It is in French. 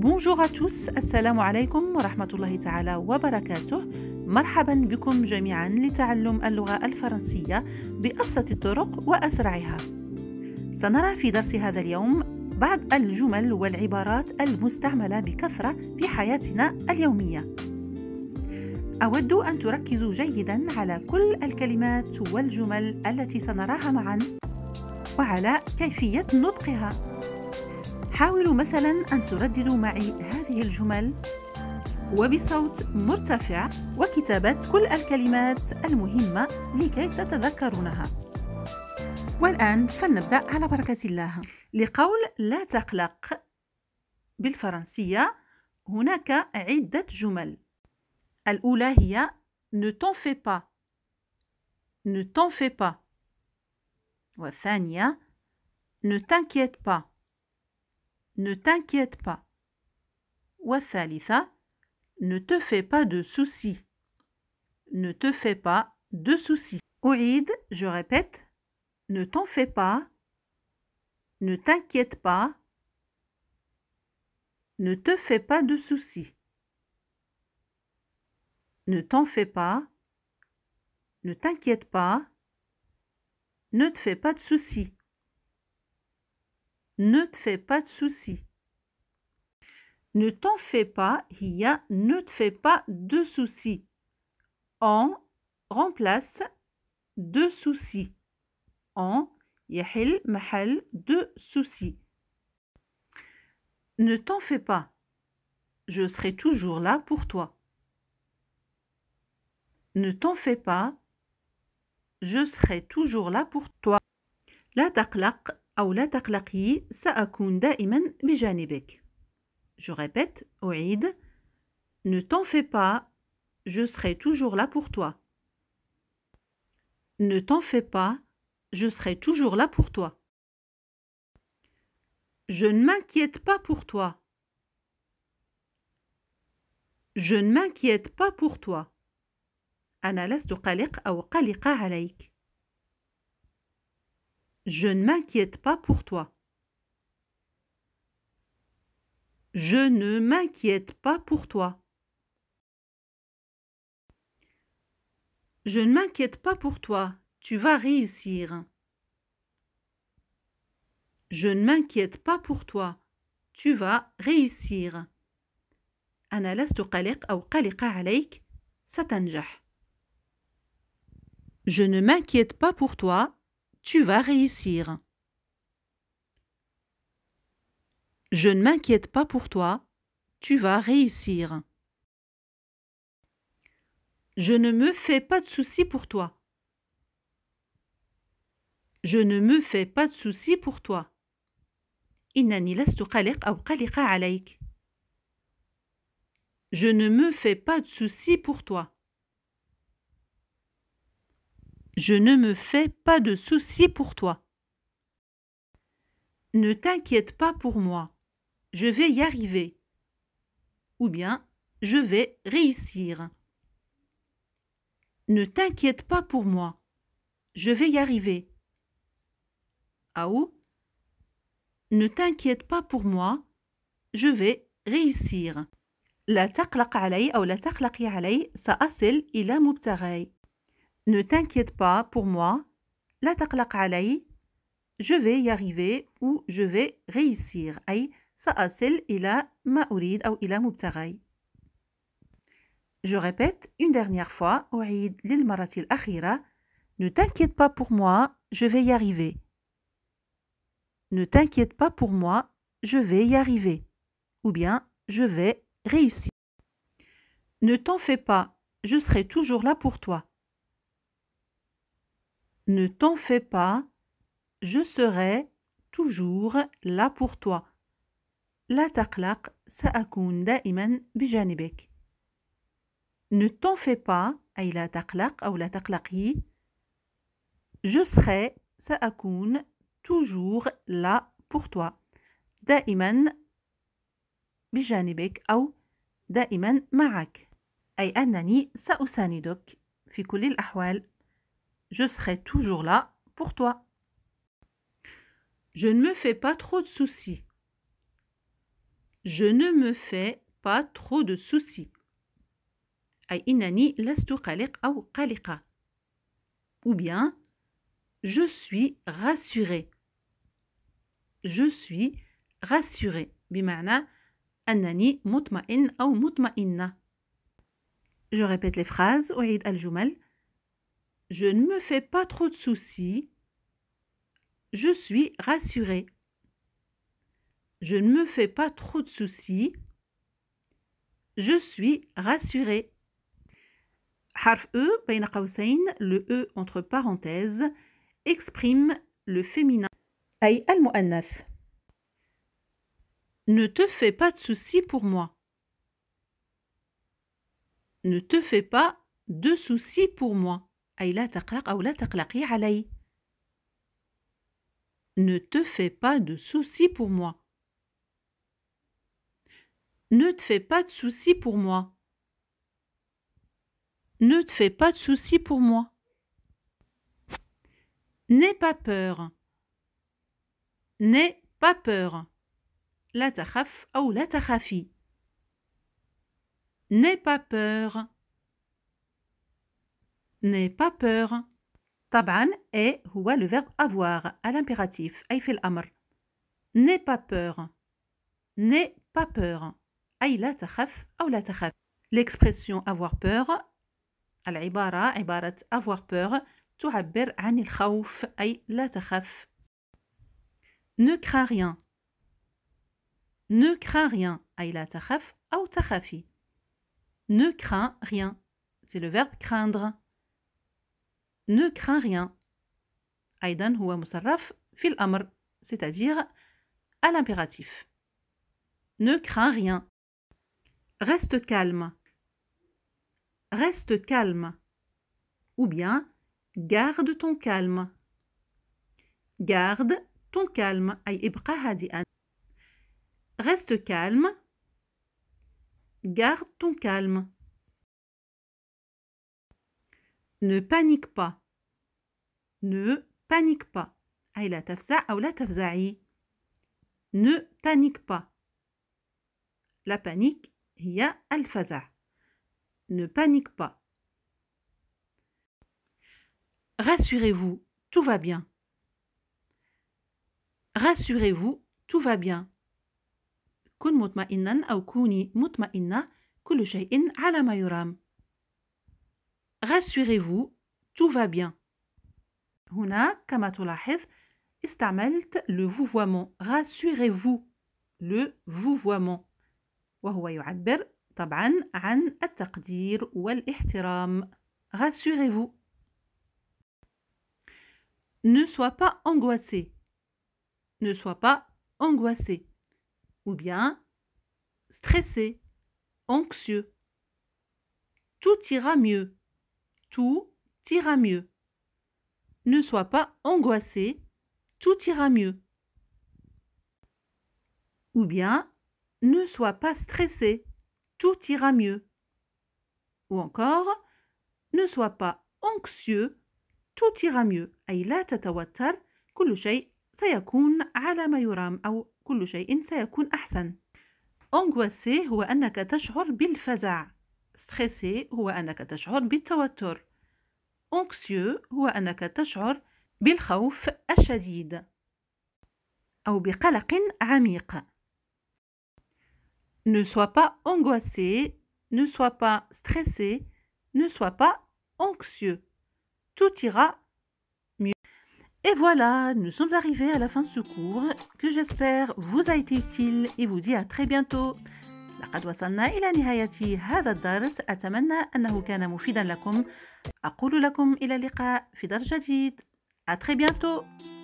بونجور tous السلام عليكم ورحمة الله تعالى وبركاته مرحبا بكم جميعا لتعلم اللغة الفرنسية بأبسط الطرق وأسرعها سنرى في درس هذا اليوم بعض الجمل والعبارات المستعملة بكثرة في حياتنا اليومية أود أن تركزوا جيدا على كل الكلمات والجمل التي سنراها معا وعلى كيفية نطقها حاولوا مثلا أن ترددوا معي هذه الجمل وبصوت مرتفع وكتابة كل الكلمات المهمة لكي تتذكرونها والآن فلنبدأ على بركة الله لقول لا تقلق بالفرنسية هناك عدة جمل الأولى هي ne t'en fais pas ne t'en fais pas والثانية ne t'inquiète pas ne t'inquiète pas. Wassalisa. ne te fais pas de soucis. Ne te fais pas de soucis. Ouïd, je répète, ne t'en fais pas, ne t'inquiète pas, ne te fais pas de soucis. Ne t'en fais pas, ne t'inquiète pas, ne te fais pas de soucis ne te fais pas de soucis. Ne t'en fais pas, il ne te fais pas de soucis. En remplace de soucis. En yahil mahel de soucis. Ne t'en fais pas. Je serai toujours là pour toi. Ne t'en fais pas. Je serai toujours là pour toi. La taqlaq je répète, أعيد. Ne t'en fais pas, je serai toujours là pour toi. Ne t'en fais pas, je serai toujours là pour toi. Je ne m'inquiète pas pour toi. Je ne m'inquiète pas pour toi. Je ne m'inquiète pas pour toi. Je ne m'inquiète pas pour toi. Je ne m'inquiète pas pour toi. Tu vas réussir. Je ne m'inquiète pas pour toi. Tu vas réussir. أنا لست قلق أو قلقة عليك. ستنجح. Je ne m'inquiète pas pour toi tu vas réussir. Je ne m'inquiète pas pour toi, tu vas réussir. Je ne me fais pas de soucis pour toi. Je ne me fais pas de soucis pour toi. Je ne me fais pas de soucis pour toi. Je ne me fais pas de soucis pour toi. Ne t'inquiète pas pour moi. Je vais y arriver. Ou bien, je vais réussir. Ne t'inquiète pas pour moi. Je vais y arriver. Ah ou Ne t'inquiète pas pour moi. Je vais réussir. La تقلق لا ne t'inquiète pas pour moi. La Je vais y arriver ou je vais réussir. a sa'asil ila ma urid ou ila Je répète une dernière fois. Ouïd lil Ne t'inquiète pas pour moi, je vais y arriver. Ne t'inquiète pas pour moi, je vais y arriver. Ou bien, je vais réussir. Ne t'en fais pas, je serai toujours là pour toi. Ne t'en fais pas, je serai toujours là pour toi. La taqlaq sa'akun da'iman bijanibek. Ne t'en fais pas, ay la taqlaq ou la Je serai sa'akun toujours là pour toi. Da'iman bijanibek ou da'iman ma'ak. Ay a sa'usanidok fi kulli al je serai toujours là pour toi. Je ne me fais pas trop de soucis. Je ne me fais pas trop de soucis. Ou bien, je suis rassuré. Je suis rassuré. Je répète les phrases. al-jumal. Je ne me fais pas trop de soucis. Je suis rassuré. Je ne me fais pas trop de soucis. Je suis rassuré. Harf E, le E entre parenthèses, exprime le féminin. al Ne te fais pas de soucis pour moi. Ne te fais pas de soucis pour moi. Ne te fais pas de soucis pour moi. Ne te fais pas de soucis pour moi. Ne te fais pas de soucis pour moi. N'aie pas peur. N'aie pas peur. La ou la N'aie pas peur n'aie pas peur. Taban est هو le verbe avoir à l'impératif أي في n'aie pas peur n'aie pas peur أي لا تخف أو l'expression avoir peur العبارة ibarat avoir peur تعبر عن الخوف أي la تخف ne crains rien ne crains rien أي لا تخف أو ne crains rien c'est le verbe craindre ne crains rien. Aïdan, huwa musarraf fil amr, c'est-à-dire à l'impératif. Ne crains rien. Reste calme. Reste calme. Ou bien garde ton calme. Garde ton calme. Reste calme. Garde ton calme. Ne panique pas. Ne panique pas. à tafza Ne panique pas. La panique al faza'. Ne panique pas. Rassurez-vous, tout va bien. Rassurez-vous, tout va bien. Kun مطمئنا أو كوني مطمئنة Rassurez-vous, tout va bien. هنا كما تلاحظ استعملت le vouvoiement rassurez-vous le vouvoiement taban, an طبعا taqdir wal والاحترام rassurez-vous ne sois pas angoissé ne sois pas angoissé ou bien stressé anxieux tout ira mieux tout ira mieux ne sois pas angoissé, tout ira mieux. Ou bien, ne sois pas stressé, tout ira mieux. Ou encore, ne sois pas anxieux, tout ira mieux. أي لا تتوتر كل شيء سيكون على ما يرام أو كل شيء سيكون أحسن. Angoissé هو أنك تشعر بالفزع. Stressé هو أنك تشعر بالتوتر anxieux هو أنك تشعر بالخوف الشديد أو بقلق عميق. Ne sois pas angoissé, ne sois pas stressé, ne sois pas anxieux. Tout ira mieux. Et voilà, nous sommes arrivés à la fin de ce cours que j'espère vous a été utile et vous dis à très bientôt. لقد وصلنا إلى نهاية هذا الدرس أتمنى أنه كان مفيدا لكم أقول لكم إلى اللقاء في درس جديد à très bientôt